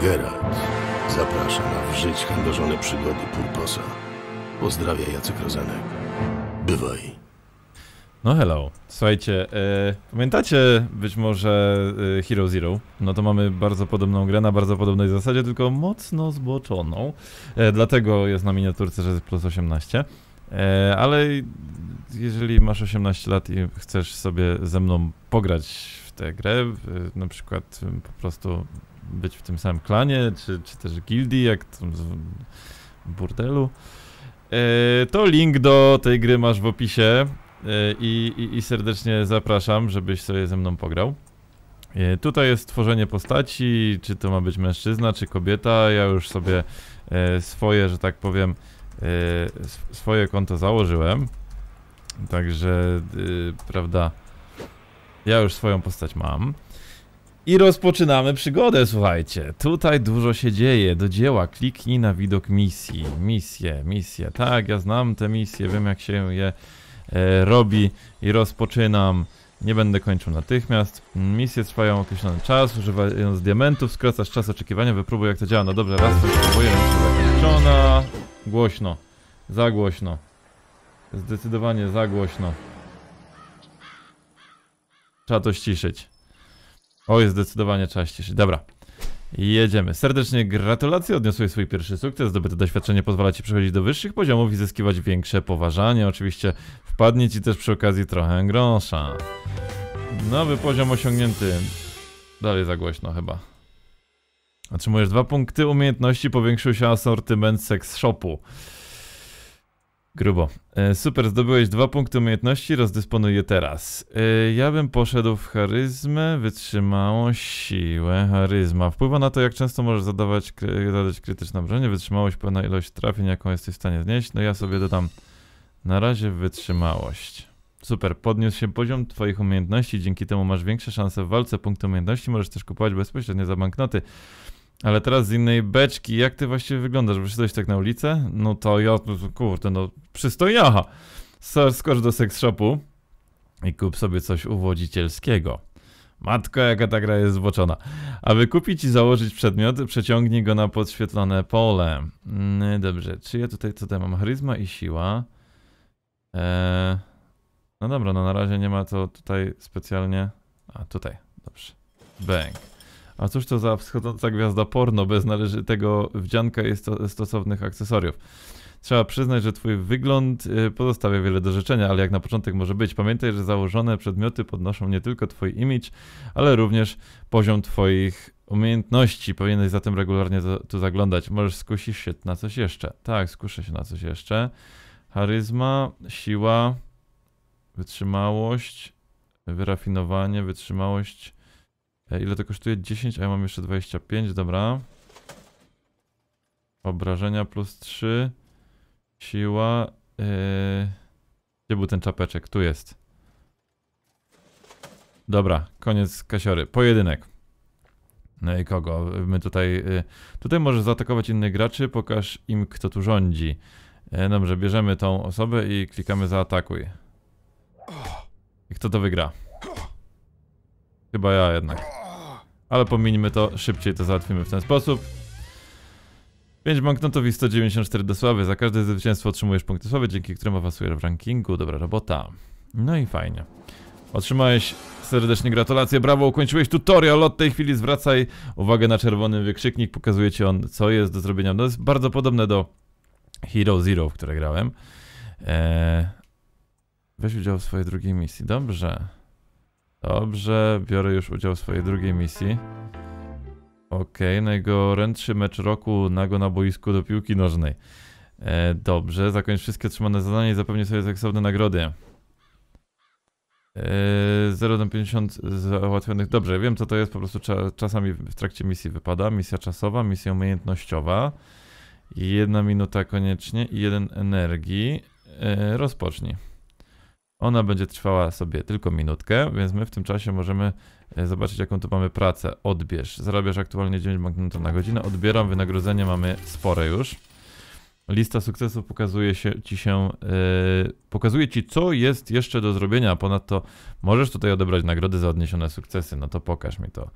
Gerard, zaprasza na w żyć handlożone przygody Purposa. Pozdrawia Jacek Rozenek. Bywaj. No hello, słuchajcie, e, pamiętacie być może e, Hero Zero? No to mamy bardzo podobną grę na bardzo podobnej zasadzie, tylko mocno zboczoną. E, dlatego jest na miniaturce, że jest plus 18. E, ale jeżeli masz 18 lat i chcesz sobie ze mną pograć w tę grę, na przykład po prostu być w tym samym klanie, czy, czy też gildii, jak w burdelu, e, to link do tej gry masz w opisie e, i, i, i serdecznie zapraszam, żebyś sobie ze mną pograł. E, tutaj jest tworzenie postaci, czy to ma być mężczyzna, czy kobieta. Ja już sobie swoje, że tak powiem, swoje konto założyłem. Także, prawda, ja już swoją postać mam. I rozpoczynamy przygodę, słuchajcie. Tutaj dużo się dzieje. Do dzieła kliknij na widok misji. Misje, misje. Tak, ja znam te misje, wiem jak się je e, robi i rozpoczynam. Nie będę kończył natychmiast. Misje trwają określony czas, używając diamentów, skracasz czas oczekiwania, wypróbuj jak to działa. No dobrze, raz to spróbuję, zakończona. Głośno. Za głośno. Zdecydowanie za głośno. Trzeba to ściszyć. Oj, zdecydowanie częściej. Dobra. Jedziemy. Serdecznie gratulacje, odniosłeś swój pierwszy sukces. Zdobyte doświadczenie pozwala ci przechodzić do wyższych poziomów i zyskiwać większe poważanie. Oczywiście wpadnie ci też przy okazji trochę grosza. Nowy poziom osiągnięty. Dalej za głośno chyba. Otrzymujesz dwa punkty umiejętności, powiększył się asortyment seks shopu. Grubo. E, super, zdobyłeś dwa punkty umiejętności, rozdysponuję teraz. E, ja bym poszedł w charyzmę, wytrzymałość, siłę, charyzma. Wpływa na to, jak często możesz zadawać, zadać krytyczne obrażenie, wytrzymałość, pełna ilość trafień, jaką jesteś w stanie znieść. No ja sobie dodam na razie wytrzymałość. Super, podniósł się poziom twoich umiejętności, dzięki temu masz większe szanse w walce, punkty umiejętności możesz też kupować bezpośrednio za banknoty. Ale teraz z innej beczki, jak ty właściwie wyglądasz? Wyszedłeś tak na ulicę? No to ja, no kurde, no przystojniacha. Skocz do seks shopu i kup sobie coś uwodzicielskiego. Matko, jaka ta gra jest zboczona. Aby kupić i założyć przedmiot, przeciągnij go na podświetlone pole. Mm, dobrze, czy ja tutaj, co tam mam? Charyzma i siła. Eee, no dobra, no na razie nie ma to tutaj specjalnie. A, tutaj, dobrze. Bang. A cóż to za wschodząca gwiazda porno bez należytego wdzianka i stosownych akcesoriów. Trzeba przyznać, że twój wygląd y, pozostawia wiele do życzenia, ale jak na początek może być, pamiętaj, że założone przedmioty podnoszą nie tylko twój image, ale również poziom twoich umiejętności. Powinieneś zatem regularnie tu zaglądać. Możesz skusić się na coś jeszcze. Tak, skuszę się na coś jeszcze. Charyzma, siła, wytrzymałość, wyrafinowanie, wytrzymałość, E, ile to kosztuje? 10, a ja mam jeszcze 25, dobra. Obrażenia plus 3. Siła. Yy... Gdzie był ten czapeczek? Tu jest. Dobra, koniec kasiory. Pojedynek. No i kogo? My tutaj... Yy... Tutaj możesz zaatakować innych graczy, pokaż im kto tu rządzi. Yy, dobrze, bierzemy tą osobę i klikamy zaatakuj. I kto to wygra? Chyba ja jednak. Ale pominijmy to, szybciej to załatwimy w ten sposób. 5 banknotów i 194 do sławy. Za każde zwycięstwo otrzymujesz punkty sławy, dzięki którym awansujesz w rankingu. Dobra robota. No i fajnie. Otrzymałeś serdecznie gratulacje, brawo, ukończyłeś tutorial, od tej chwili zwracaj uwagę na czerwony wykrzyknik, pokazuje ci on co jest do zrobienia. No jest bardzo podobne do Hero Zero, w które grałem. Eee, weź udział w swojej drugiej misji, dobrze. Dobrze, biorę już udział w swojej drugiej misji. Okej, okay, no najgorętszy mecz roku nago na boisku do piłki nożnej. E, dobrze, zakończ wszystkie otrzymane zadania i zapewnię sobie seksowne nagrody. E, 0 na 50 załatwionych. Dobrze, wiem co to jest, po prostu cza czasami w trakcie misji wypada. Misja czasowa, misja umiejętnościowa. Jedna minuta koniecznie i jeden energii. E, rozpocznij. Ona będzie trwała sobie tylko minutkę, więc my w tym czasie możemy e, zobaczyć jaką tu mamy pracę. Odbierz. Zarabiasz aktualnie 9 magnetów na godzinę. Odbieram. Wynagrodzenie mamy spore już. Lista sukcesów pokazuje się, ci się, yy, pokazuje ci co jest jeszcze do zrobienia. Ponadto możesz tutaj odebrać nagrody za odniesione sukcesy. No to pokaż mi to.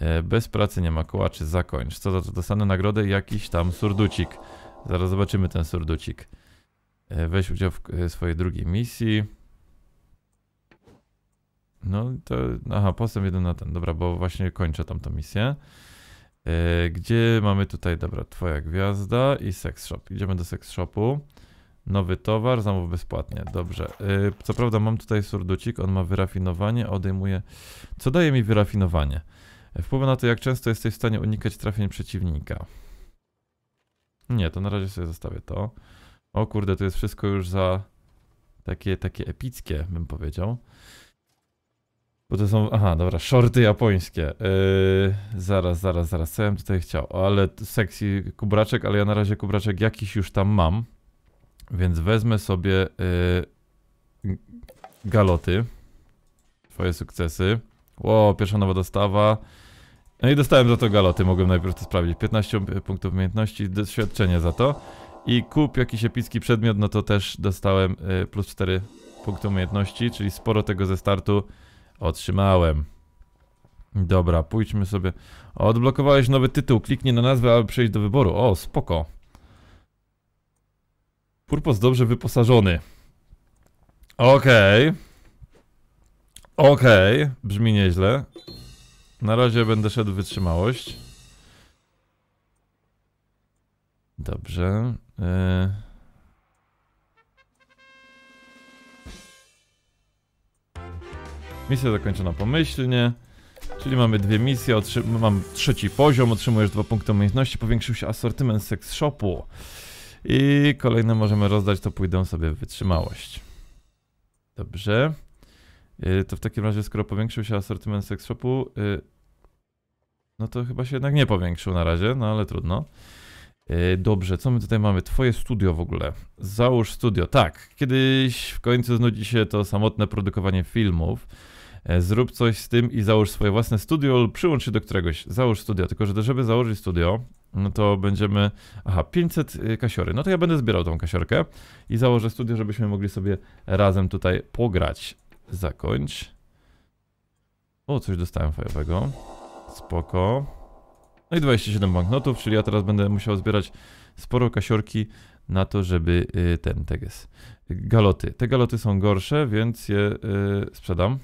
Yy, bez pracy nie ma kołaczy. Zakończ. Co za to dostanę nagrodę? Jakiś tam surducik. Zaraz zobaczymy ten surducik. Yy, weź udział w swojej drugiej misji. No to, aha, postęp jeden na ten, dobra, bo właśnie kończę tamtą misję. E, gdzie mamy tutaj, dobra, twoja gwiazda i sex shop. Idziemy do sex shopu. Nowy towar, zamów bezpłatnie, dobrze. E, co prawda mam tutaj surducik, on ma wyrafinowanie, odejmuje... Co daje mi wyrafinowanie? E, wpływa na to, jak często jesteś w stanie unikać trafień przeciwnika. Nie, to na razie sobie zostawię to. O kurde, to jest wszystko już za takie, takie epickie, bym powiedział. Bo to są, aha, dobra, shorty japońskie. Yy, zaraz, zaraz, zaraz, co ja bym tutaj chciał? Ale sexy kubraczek, ale ja na razie kubraczek jakiś już tam mam. Więc wezmę sobie yy, galoty. Twoje sukcesy. Ło, pierwsza nowa dostawa. No i dostałem za to galoty, mogłem najpierw to sprawdzić. 15 punktów umiejętności, doświadczenie za to. I kup jakiś epicki przedmiot, no to też dostałem yy, plus 4 punkty umiejętności, czyli sporo tego ze startu Otrzymałem. Dobra, pójdźmy sobie. Odblokowałeś nowy tytuł. Kliknij na nazwę, aby przejść do wyboru. O, spoko. Purpos dobrze wyposażony. Okej. Okay. Okej, okay. brzmi nieźle. Na razie będę szedł wytrzymałość. Dobrze. Yy... Misja zakończona pomyślnie. Czyli mamy dwie misje, mam trzeci poziom, otrzymujesz dwa punkty umiejętności, powiększył się asortyment seks shopu. I kolejne możemy rozdać, to pójdą sobie wytrzymałość. Dobrze. Y, to w takim razie, skoro powiększył się asortyment seks shopu, y, no to chyba się jednak nie powiększył na razie, no ale trudno. Y, dobrze, co my tutaj mamy? Twoje studio w ogóle. Załóż studio. Tak, kiedyś w końcu znudzi się to samotne produkowanie filmów. E, zrób coś z tym i załóż swoje własne studio lub przyłącz się do któregoś, załóż studio, tylko że żeby założyć studio, no to będziemy, aha, 500 y, kasiory, no to ja będę zbierał tą kasiorkę i założę studio, żebyśmy mogli sobie razem tutaj pograć. Zakończ. O, coś dostałem fajowego. Spoko. No i 27 banknotów, czyli ja teraz będę musiał zbierać sporo kasiorki na to, żeby y, ten teges. Galoty. Te galoty są gorsze, więc je y, sprzedam.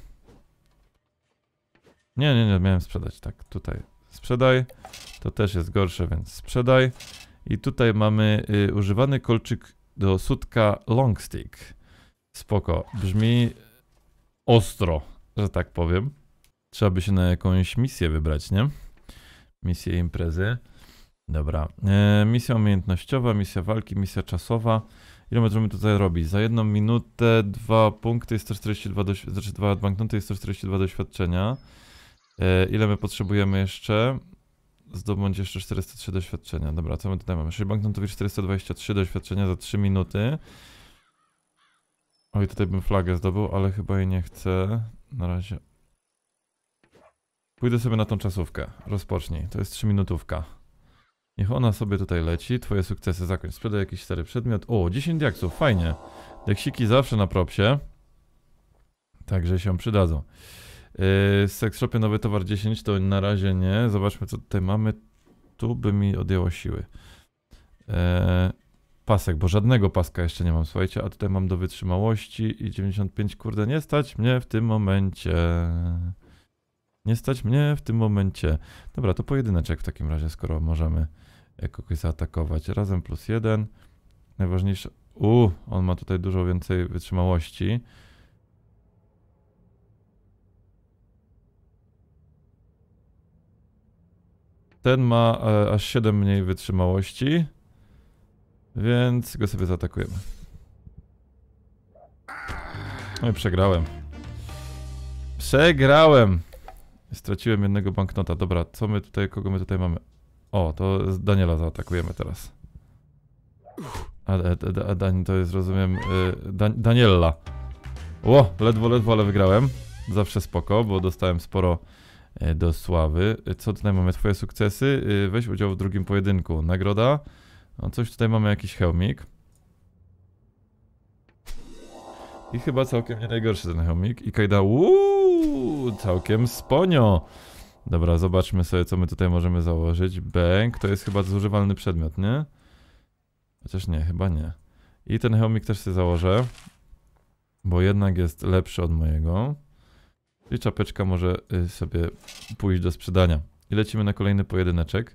Nie, nie, nie, miałem sprzedać, tak, tutaj sprzedaj. To też jest gorsze, więc sprzedaj. I tutaj mamy y, używany kolczyk do sutka longstick. Spoko, brzmi ostro, że tak powiem. Trzeba by się na jakąś misję wybrać, nie? Misję imprezy. Dobra, e, misja umiejętnościowa, misja walki, misja czasowa. Ile możemy tutaj robić? Za jedną minutę dwa punkty, 142, znaczy dwa banknoty 142 doświadczenia. E, ile my potrzebujemy jeszcze? Zdobądź jeszcze 403 doświadczenia. Dobra, co my tutaj mamy? Czyli banknotowi 423 doświadczenia za 3 minuty. Oj, tutaj bym flagę zdobył, ale chyba jej nie chcę. Na razie. Pójdę sobie na tą czasówkę. Rozpocznij. To jest 3 minutówka. Niech ona sobie tutaj leci. Twoje sukcesy zakończ. Sprzedaj jakiś stary przedmiot. O, 10 diaksów. Fajnie. Deksiki zawsze na propsie. Także się przydadzą. Yy, sex Shopie nowy towar 10 to na razie nie. Zobaczmy co tutaj mamy. Tu by mi odjęło siły. Yy, pasek, bo żadnego paska jeszcze nie mam, słuchajcie, a tutaj mam do wytrzymałości i 95, kurde, nie stać mnie w tym momencie. Nie stać mnie w tym momencie. Dobra, to pojedyneczek w takim razie, skoro możemy kogoś zaatakować. Razem plus jeden. Najważniejsze... U, on ma tutaj dużo więcej wytrzymałości. Ten ma e, aż 7 mniej wytrzymałości. Więc go sobie zaatakujemy. No i przegrałem. Przegrałem! Straciłem jednego banknota. Dobra, co my tutaj, kogo my tutaj mamy? O, to Daniela zaatakujemy teraz. a, to jest, rozumiem, y, Daniella. Ło, ledwo, ledwo, ale wygrałem. Zawsze spoko, bo dostałem sporo E, do sławy. Co tutaj mamy? Twoje sukcesy? Y, weź udział w drugim pojedynku. Nagroda? No coś tutaj mamy, jakiś hełmik. I chyba całkiem nie najgorszy ten hełmik. I Kajda, uuu, całkiem sponio. Dobra, zobaczmy sobie, co my tutaj możemy założyć. Bęk, to jest chyba zużywalny przedmiot, nie? Chociaż nie, chyba nie. I ten hełmik też sobie założę, bo jednak jest lepszy od mojego. I czapeczka może y, sobie pójść do sprzedania. I lecimy na kolejny pojedyneczek.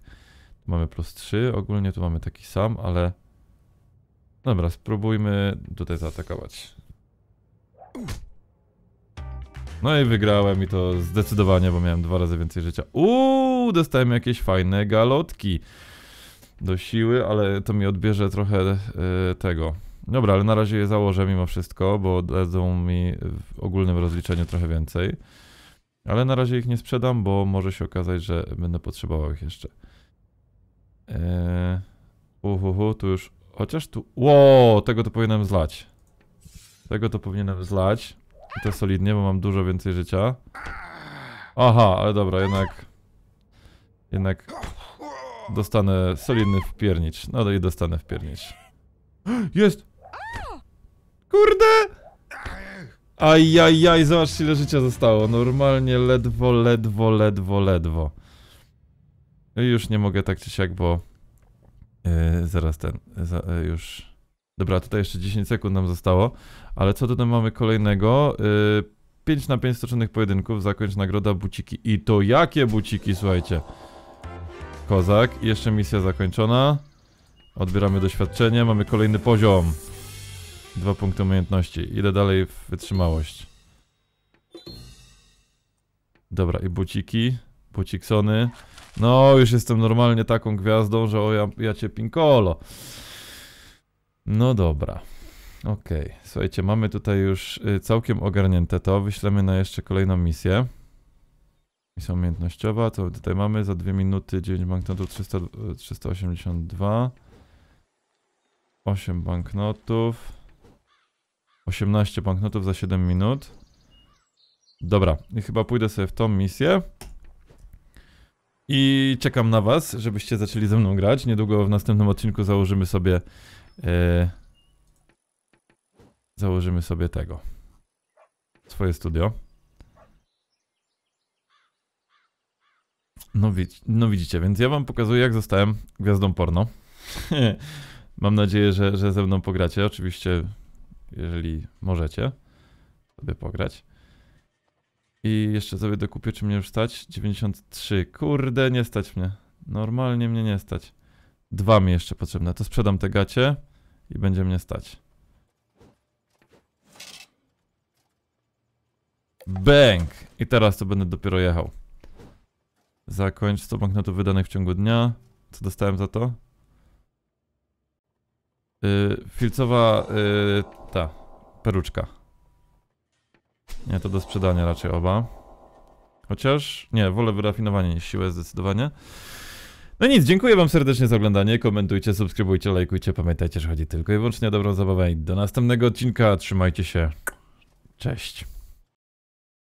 Tu mamy plus 3, ogólnie tu mamy taki sam, ale... Dobra, spróbujmy tutaj zaatakować. No i wygrałem i to zdecydowanie, bo miałem dwa razy więcej życia. Uuu, dostałem jakieś fajne galotki do siły, ale to mi odbierze trochę y, tego Dobra, ale na razie je założę mimo wszystko, bo dadzą mi w ogólnym rozliczeniu trochę więcej. Ale na razie ich nie sprzedam, bo może się okazać, że będę potrzebował ich jeszcze. Eee, uhuhu, tu już... Chociaż tu... Ło, tego to powinienem zlać. Tego to powinienem zlać. I to solidnie, bo mam dużo więcej życia. Aha, ale dobra, jednak... Jednak... Dostanę solidny wpiernicz. No i dostanę wpiernicz. Jest! kurde! Ajajaj, zobacz ile życia zostało. Normalnie ledwo, ledwo, ledwo, ledwo. No już nie mogę tak czy siak, bo... Yy, zaraz ten, yy, już... Dobra, tutaj jeszcze 10 sekund nam zostało. Ale co tutaj mamy kolejnego? Yy, e, 5 na 5 stoczonych pojedynków, zakończ nagroda buciki. I to jakie buciki, słuchajcie. Kozak, jeszcze misja zakończona. Odbieramy doświadczenie, mamy kolejny poziom. Dwa punkty umiejętności. Idę dalej w wytrzymałość. Dobra, i buciki. Buciksony. No, już jestem normalnie taką gwiazdą, że o, ja, ja cię pinkolo. No dobra. Okej, okay. słuchajcie, mamy tutaj już y, całkiem ogarnięte to. Wyślemy na jeszcze kolejną misję. Misja umiejętnościowa, co tutaj mamy? Za 2 minuty 9 banknotów 300, 382. 8 banknotów. 18 banknotów za 7 minut. Dobra, I chyba pójdę sobie w tą misję. I czekam na was, żebyście zaczęli ze mną grać. Niedługo w następnym odcinku założymy sobie... Yy, założymy sobie tego. Swoje studio. No, no, widzicie, więc ja wam pokazuję jak zostałem gwiazdą porno. Mam nadzieję, że, że ze mną pogracie. Oczywiście jeżeli możecie sobie pograć. I jeszcze sobie dokupię, czy mnie już stać? 93. Kurde, nie stać mnie. Normalnie mnie nie stać. Dwa mi jeszcze potrzebne. To sprzedam te gacie i będzie mnie stać. Bang! I teraz to będę dopiero jechał. Zakończ 100 banknotów wydanych w ciągu dnia. Co dostałem za to? Yy, filcowa yy, ta, peruczka. Nie, to do sprzedania raczej oba. Chociaż, nie, wolę wyrafinowanie niż siłę zdecydowanie. No nic, dziękuję wam serdecznie za oglądanie, komentujcie, subskrybujcie, lajkujcie, pamiętajcie, że chodzi tylko i wyłącznie o dobrą zabawę i do następnego odcinka, trzymajcie się, cześć.